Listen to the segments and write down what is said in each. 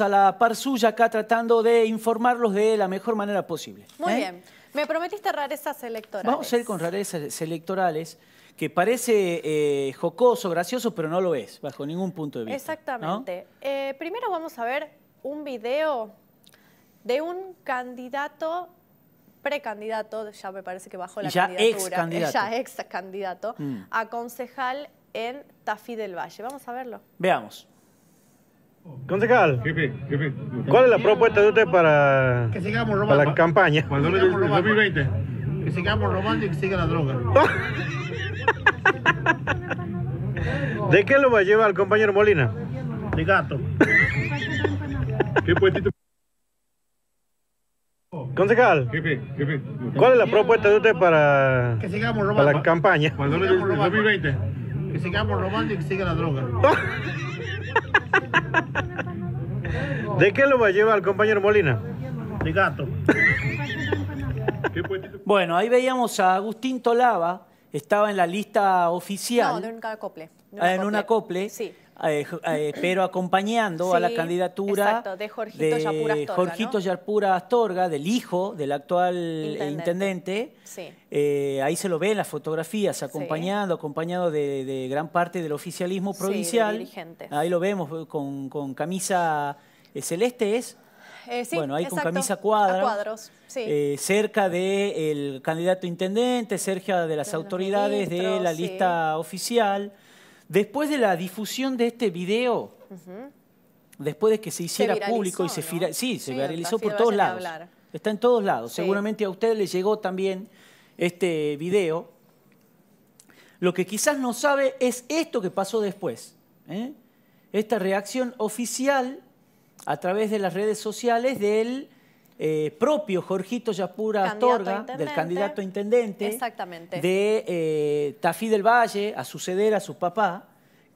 a la par suya acá tratando de informarlos de la mejor manera posible. Muy ¿Eh? bien. Me prometiste rarezas electorales. Vamos a ir con rarezas electorales que parece eh, jocoso, gracioso, pero no lo es, bajo ningún punto de vista. Exactamente. Eh, primero vamos a ver un video de un candidato, precandidato, ya me parece que bajó la ya candidatura. Ex candidato. Ya ex candidato mm. a concejal en Tafí del Valle. Vamos a verlo. Veamos. Concejal, ¿cuál es la propuesta de usted para, la campaña? Para el 2020. Que sigamos robando y que siga la droga. ¿De qué lo va a llevar el compañero Molina? De gato. ¿Qué Concejal, ¿cuál es la propuesta de usted para, la campaña? 2020. Que sigamos robando y que siga la droga. ¿De qué lo va a llevar el compañero Molina? De gato. bueno, ahí veíamos a Agustín Tolava, estaba en la lista oficial. un ah, en un acople. Sí. Eh, eh, pero acompañando a la candidatura de Jorgito, Yarpura Astorga, del hijo del actual intendente. Eh, ahí se lo ven las fotografías, acompañando, acompañado de, gran parte del oficialismo provincial. ahí lo vemos con, camisa celeste bueno, ahí con camisa cuadra, cuadros, cerca del candidato intendente, cerca de las autoridades de la lista oficial. Después de la difusión de este video, después de que se hiciera público y se, sí, se viralizó por todos lados. Está en todos lados. Seguramente a ustedes les llegó también este video. Lo que quizás no sabe es esto que pasó después. ¿eh? Esta reacción oficial a través de las redes sociales del eh, propio Jorgito Yapura Astorga, del candidato a intendente de eh, Tafí del Valle, a suceder a su papá,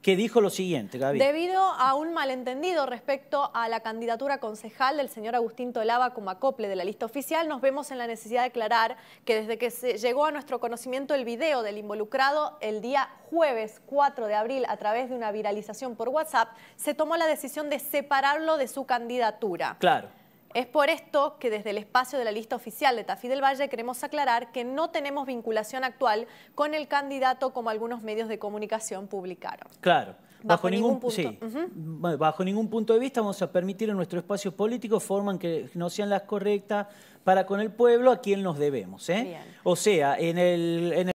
que dijo lo siguiente, Gaby. Debido a un malentendido respecto a la candidatura concejal del señor Agustín Tolaba como acople de la lista oficial, nos vemos en la necesidad de aclarar que desde que se llegó a nuestro conocimiento el video del involucrado el día jueves 4 de abril a través de una viralización por WhatsApp, se tomó la decisión de separarlo de su candidatura. Claro. Es por esto que desde el espacio de la lista oficial de Tafí del Valle queremos aclarar que no tenemos vinculación actual con el candidato como algunos medios de comunicación publicaron. Claro. Bajo, ningún, punto. bajo ningún punto de vista vamos a permitir en nuestro espacio político forman que no sean las correctas para con el pueblo a quien nos debemos. ¿eh? O sea, en el... En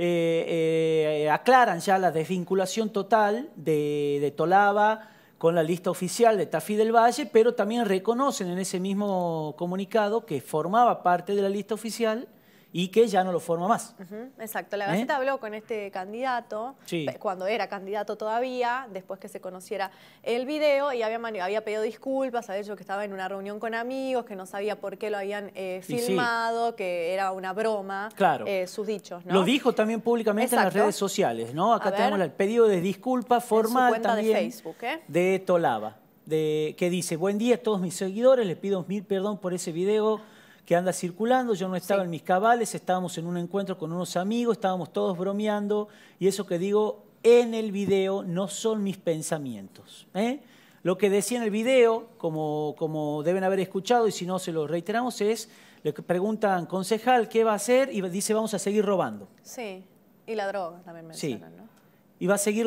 eh, eh, aclaran ya la desvinculación total de, de Tolaba, con la lista oficial de Tafí del Valle, pero también reconocen en ese mismo comunicado que formaba parte de la lista oficial y que ya no lo forma más. exacto, la Gaceta ¿Eh? habló con este candidato, cuando era candidato todavía, después que se conociera el video, y había, había pedido disculpas, había dicho que estaba en una reunión con amigos, que no sabía por qué lo habían eh, filmado, que era una broma, claro. Eh, sus dichos. Lo dijo también públicamente en las redes sociales, ¿no? Acá tenemos el pedido de disculpas formal también de, Facebook, de Tolaba. que dice, buen día a todos mis seguidores, les pido mil perdón por ese video que anda circulando, yo no estaba en mis cabales, estábamos en un encuentro con unos amigos, estábamos todos bromeando, y eso que digo en el video no son mis pensamientos. ¿eh? Lo que decía en el video, como, como deben haber escuchado, y si no se lo reiteramos, es, le preguntan, concejal, ¿qué va a hacer? Y dice, vamos a seguir robando. Sí, y la droga también mencionan, sí. Y va a seguir la